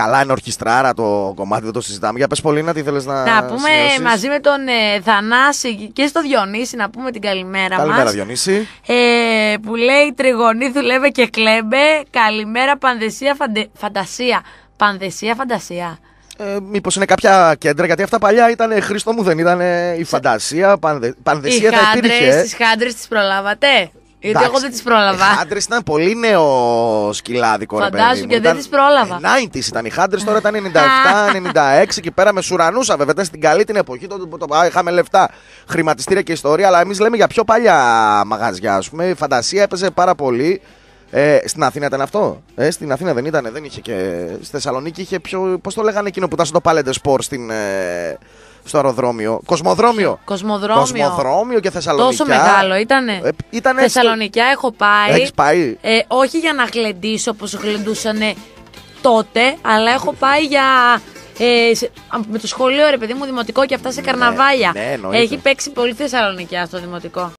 Καλά είναι ορχιστράρα το κομμάτι, δεν το συζητάμε. Για πες πολύ να τι θέλεις να Να πούμε μαζί με τον ε, Θανάση και στο Διονύση να πούμε την καλημέρα, καλημέρα μας. Καλημέρα Διονύση. Ε, που λέει τριγωνή δουλεύε και κλέμπε. Καλημέρα πανδεσία φαντε... φαντασία. Πανδεσία φαντασία. Ε, Μήπως είναι κάποια κέντρα, γιατί αυτά παλιά ήταν Χρήστο μου, δεν ήταν η φαντασία, πανδε, πανδεσία οι τα υπήρχε. Τις χάντρες τις προλάβατε. Γιατί εγώ δεν τις πρόλαβα. Οι χάντρες ήταν πολύ νέο σκυλάδικο ρε παιδί. και δεν τις πρόλαβα. 90 ήταν οι χάντρες, τώρα ήταν 97, 96 και πέρα με σουρανούσα βέβαια. Ήταν στην καλή την εποχή που είχαμε λεφτά. Χρηματιστήρια και ιστορία, αλλά εμείς λέμε για πιο παλιά μαγαζιά, ας πούμε. Η φαντασία έπαιζε πάρα πολύ. Ε, στην Αθήνα ήταν αυτό. Ε, στην Αθήνα δεν ήταν, δεν είχε και. Στη Θεσσαλονίκη είχε πιο. Πώς το λέγανε εκείνο που ήταν στο Palette Sport στην. Ε, στο αεροδρόμιο. Κοσμοδρόμιο. Κοσμοδρόμιο. Κοσμοδρόμιο και Θεσσαλονικιά. Τόσο μεγάλο ήτανε. Ε, ήτανε Θεσσαλονικιά έχω πάει. έχεις πάει. Ε, όχι για να γλεντήσω όπως γλεντούσανε τότε, αλλά έχω πάει για ε, με το σχολείο ρε παιδί μου δημοτικό και αυτά σε ναι, καρναβάλια. Ναι, έχει παίξει πολύ Θεσσαλονικιά στο δημοτικό.